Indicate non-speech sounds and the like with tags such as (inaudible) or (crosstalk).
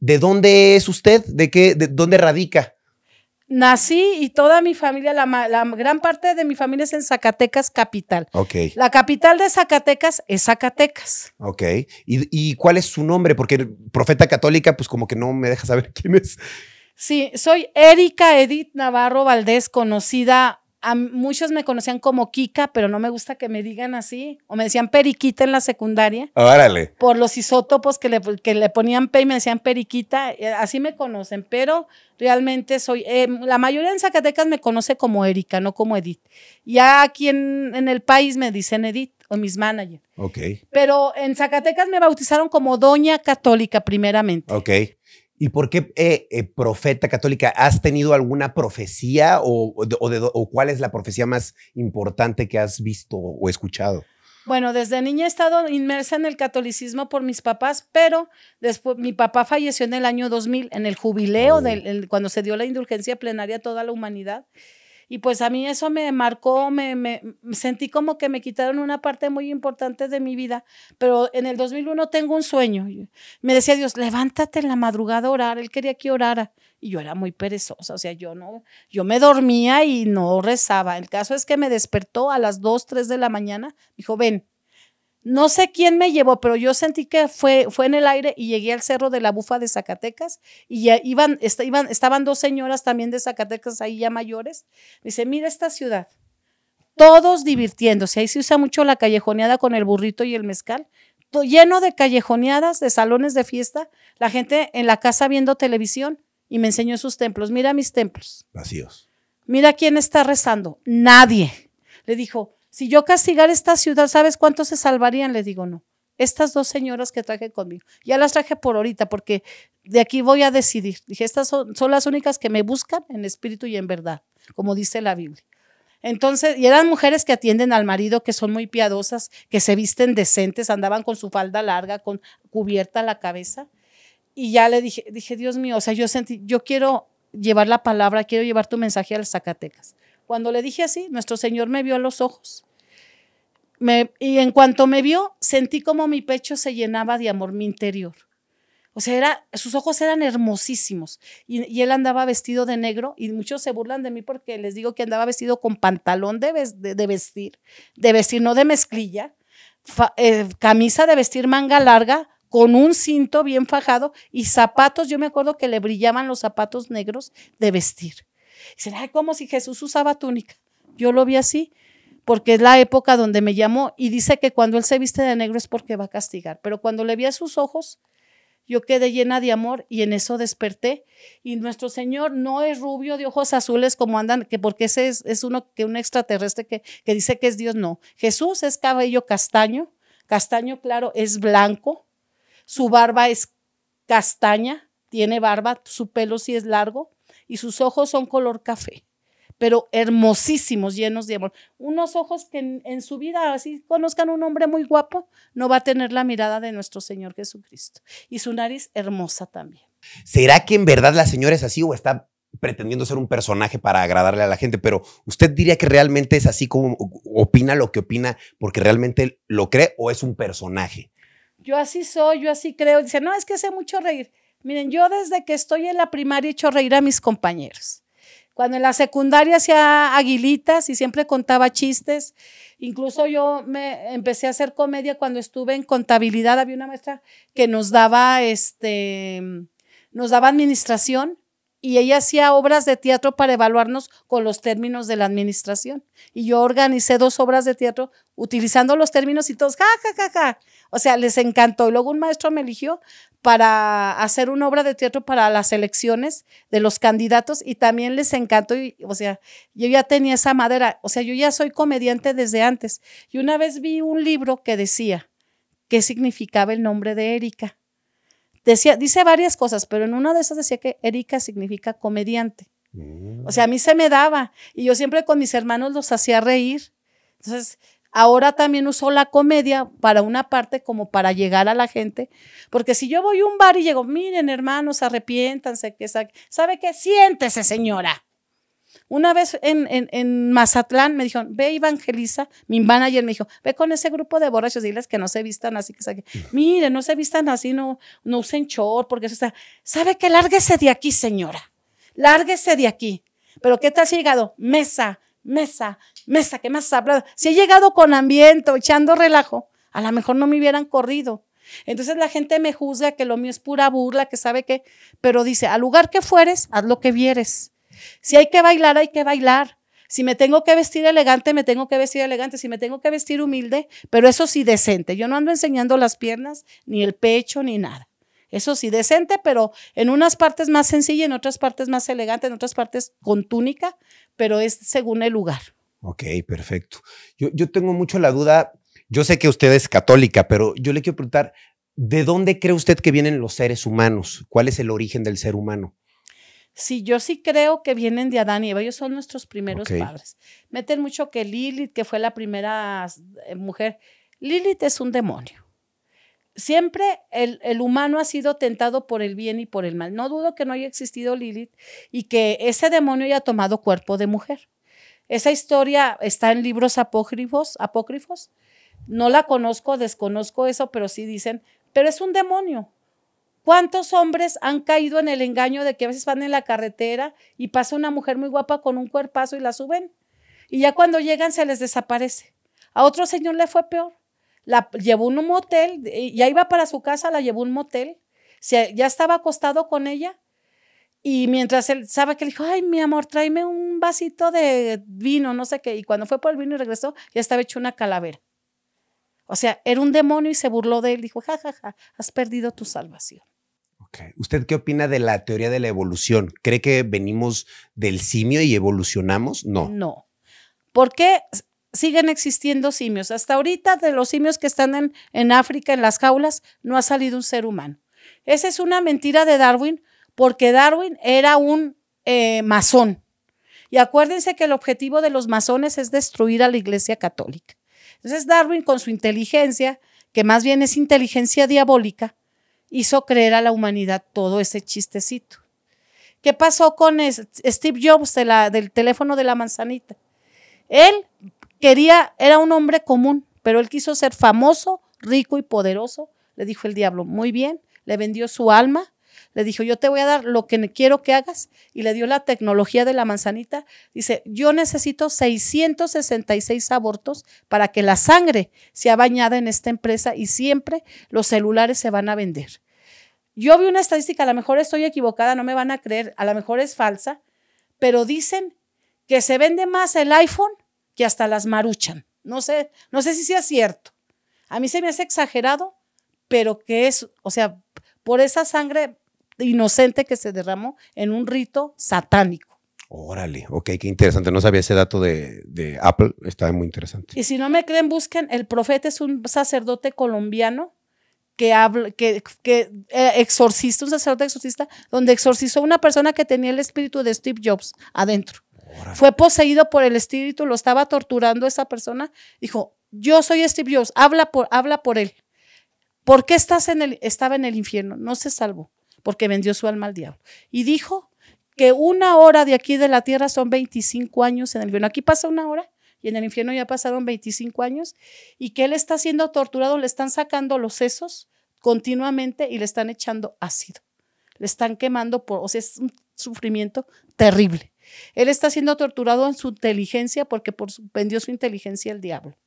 ¿De dónde es usted? ¿De qué? ¿De dónde radica? Nací y toda mi familia, la, gran parte de mi familia es en Zacatecas capital. Ok. La capital de Zacatecas es Zacatecas. Ok. ¿Y, cuál es su nombre? Porque profeta católica, pues como que no me deja saber (laughs) quién es. Sí, soy Erika Edith Navarro Valdés, conocida a muchos me conocían como Kika, pero no me gusta que me digan así. O me decían periquita en la secundaria. Órale. Por los isótopos que le, ponían P y me decían periquita. Eh, así me conocen, pero realmente soy. Eh, la mayoría en Zacatecas me conoce como Erika, no como Edith. Ya aquí en, en el país me dicen Edith o mis managers. Ok. Pero en Zacatecas me bautizaron como Doña Católica primeramente. Ok. ¿Y por qué eh, eh, profeta católica? ¿Has tenido alguna profecía o, cuál es la profecía más importante que has visto o escuchado? Bueno, desde niña he estado inmersa en el catolicismo por mis papás, pero después mi papá falleció en el año 2000, en el jubileo, oh. cuando se dio la indulgencia plenaria a toda la humanidad. Y pues a mí eso me marcó, me, me, sentí como que me quitaron una parte muy importante de mi vida, pero en el 2001 tengo un sueño. Me decía Dios, levántate en la madrugada a orar, él quería que orara. Y yo era muy perezosa, o sea, yo no, yo me dormía y no rezaba. El caso es que me despertó a las 2, 3 de la mañana, dijo, ven, no sé quién me llevó, pero yo sentí que fue, fue en el aire y llegué al cerro de la Bufa de Zacatecas y ya iban, estaban dos señoras también de Zacatecas ahí ya mayores. Me dice, mira esta ciudad, todos divirtiéndose. Ahí se usa mucho la callejoneada con el burrito y el mezcal. Todo lleno de callejoneadas, de salones de fiesta, la gente en la casa viendo televisión y me enseñó sus templos. Mira mis templos. Vacíos. Mira quién está rezando. Nadie. Le dijo, si yo castigara esta ciudad, ¿sabes cuántos se salvarían? Le digo, no. Estas dos señoras que traje conmigo, ya las traje por ahorita porque de aquí voy a decidir. Dije, estas son, las únicas que me buscan en espíritu y en verdad, como dice la Biblia. Entonces, y eran mujeres que atienden al marido, que son muy piadosas, que se visten decentes, andaban con su falda larga, con cubierta la cabeza. Y ya le dije, dije, Dios mío, o sea, yo sentí, yo quiero llevar la palabra, quiero llevar tu mensaje a las Zacatecas. Cuando le dije así, nuestro Señor me vio a los ojos. y en cuanto me vio, sentí como mi pecho se llenaba de amor, mi interior. O sea, sus ojos eran hermosísimos. Y, él andaba vestido de negro y muchos se burlan de mí porque les digo que andaba vestido con pantalón de, de, vestir, de vestir, no de mezclilla, eh, camisa de vestir manga larga, con un cinto bien fajado y zapatos, yo me acuerdo que le brillaban los zapatos negros de vestir. Dicen, ay, ¿cómo si Jesús usaba túnica? Yo lo vi así, porque es la época donde me llamó y dice que cuando él se viste de negro es porque va a castigar. Pero cuando le vi a sus ojos, yo quedé llena de amor y en eso desperté. Y nuestro Señor no es rubio de ojos azules como andan, que porque ese es, es uno que un extraterrestre que, que dice que es Dios, no. Jesús es cabello castaño, castaño claro, es blanco, su barba es castaña, tiene barba, su pelo sí es largo, y sus ojos son color café, pero hermosísimos, llenos de amor. Unos ojos que en, su vida, así conozcan un hombre muy guapo, no va a tener la mirada de nuestro Señor Jesucristo. Y su nariz hermosa también. ¿Será que en verdad la señora es así o está pretendiendo ser un personaje para agradarle a la gente, pero usted diría que realmente es así como opina lo que opina porque realmente lo cree o es un personaje. Yo así soy, yo así creo. Dice, no, es que sé mucho reír. Miren, yo desde que estoy en la primaria he hecho reír a mis compañeros. Cuando en la secundaria hacía aguilitas y siempre contaba chistes. Incluso yo me empecé a hacer comedia cuando estuve en contabilidad. Había una maestra que nos daba, este, nos daba administración y ella hacía obras de teatro para evaluarnos con los términos de la administración. Y yo organicé dos obras de teatro utilizando los términos y todos, ja, O sea, les encantó. Y luego un maestro me eligió para hacer una obra de teatro para las elecciones de los candidatos y también les encantó. o sea, yo ya tenía esa madera. O sea, yo ya soy comediante desde antes. Y una vez vi un libro que decía qué significaba el nombre de Erika. Decía, dice varias cosas, pero en una de esas decía que Erika significa comediante. Mm. O sea, a mí se me daba y yo siempre con mis hermanos los hacía reír. Entonces, ahora también uso la comedia para una parte como para llegar a la gente, porque si yo voy a un bar y llego, miren hermanos, arrepiéntanse, que sabe qué, siéntese señora. Una vez en, en, en, Mazatlán me dijeron, ve evangeliza, mi manager me dijo, ve con ese grupo de borrachos, diles que no se vistan así, que saque mm. mire, no se vistan así, no, no usen chor porque eso está, ¿sabe que Lárguese de aquí, señora, lárguese de aquí. Pero ¿qué te has llegado? Mesa, mesa, mesa, que más has hablado? Si he llegado con ambiente, echando relajo, a lo mejor no me hubieran corrido. Entonces la gente me juzga que lo mío es pura burla, que sabe que, pero dice, al lugar que fueres, haz lo que vieres. Si hay que bailar, hay que bailar. Si me tengo que vestir elegante, me tengo que vestir elegante. Si me tengo que vestir humilde, pero eso sí decente. Yo no ando enseñando las piernas, ni el pecho, ni nada. Eso sí, decente, pero en unas partes más sencilla, en otras partes más elegante, en otras partes con túnica, pero es según el lugar. Ok, perfecto. Yo, yo tengo mucho la duda, yo sé que usted es católica, pero yo le quiero preguntar, ¿de dónde cree usted que vienen los seres humanos? ¿Cuál es el origen del ser humano? Sí, yo sí creo que vienen de Adán y Eva, ellos son nuestros primeros padres. Meten mucho que Lilith, que fue la primera eh, mujer, Lilith es un demonio. Siempre el, el, humano ha sido tentado por el bien y por el mal. No dudo que no haya existido Lilith y que ese demonio haya tomado cuerpo de mujer. Esa historia está en libros apócrifos, apócrifos. No la conozco, desconozco eso, pero sí dicen, pero es un demonio. ¿Cuántos hombres han caído en el engaño de que a veces van en la carretera y pasa una mujer muy guapa con un cuerpazo y la suben? Y ya cuando llegan se les desaparece. A otro señor le fue peor. La llevó en un motel, ya iba para su casa, la llevó a un motel, ya estaba acostado con ella y mientras él sabe que le dijo, ay, mi amor, tráeme un vasito de vino, no sé qué, y cuando fue por el vino y regresó, ya estaba hecho una calavera. O sea, era un demonio y se burló de él, dijo, ja, ja, ja, has perdido tu salvación. ¿Usted qué opina de la teoría de la evolución? ¿Cree que venimos del simio y evolucionamos? No. No. ¿Por qué siguen existiendo simios? Hasta ahorita de los simios que están en, África, en las jaulas, no ha salido un ser humano. Esa es una mentira de Darwin, porque Darwin era un eh, masón. Y acuérdense que el objetivo de los masones es destruir a la Iglesia Católica. Entonces Darwin con su inteligencia, que más bien es inteligencia diabólica, hizo creer a la humanidad todo ese chistecito. ¿Qué pasó con Steve Jobs del teléfono de la manzanita? Él quería, era un hombre común, pero él quiso ser famoso, rico y poderoso. Le dijo el diablo, muy bien, le vendió su alma le dijo, yo te voy a dar lo que quiero que hagas. Y le dio la tecnología de la manzanita. Dice, yo necesito 666 abortos para que la sangre sea bañada en esta empresa y siempre los celulares se van a vender. Yo vi una estadística, a lo mejor estoy equivocada, no me van a creer, a lo mejor es falsa, pero dicen que se vende más el iPhone que hasta las maruchan. No sé, no sé si sea cierto. A mí se me hace exagerado, pero que es, o sea, por esa sangre inocente que se derramó en un rito satánico. Órale, ok, qué interesante. No sabía ese dato de, Apple, Estaba muy interesante. Y si no me creen, busquen, el profeta es un sacerdote colombiano que, habla, que, eh, exorcista, un sacerdote exorcista, donde exorcizó a una persona que tenía el espíritu de Steve Jobs adentro. Fue poseído por el espíritu, lo estaba torturando esa persona. Dijo, yo soy Steve Jobs, habla por, habla por él. ¿Por qué estás en el, estaba en el infierno? No se salvó porque vendió su alma al diablo. Y dijo que una hora de aquí de la tierra son 25 años en el infierno. Aquí pasa una hora y en el infierno ya pasaron 25 años y que él está siendo torturado, le están sacando los sesos continuamente y le están echando ácido. Le están quemando por, o sea, es un sufrimiento terrible. Él está siendo torturado en su inteligencia porque por vendió su inteligencia al diablo.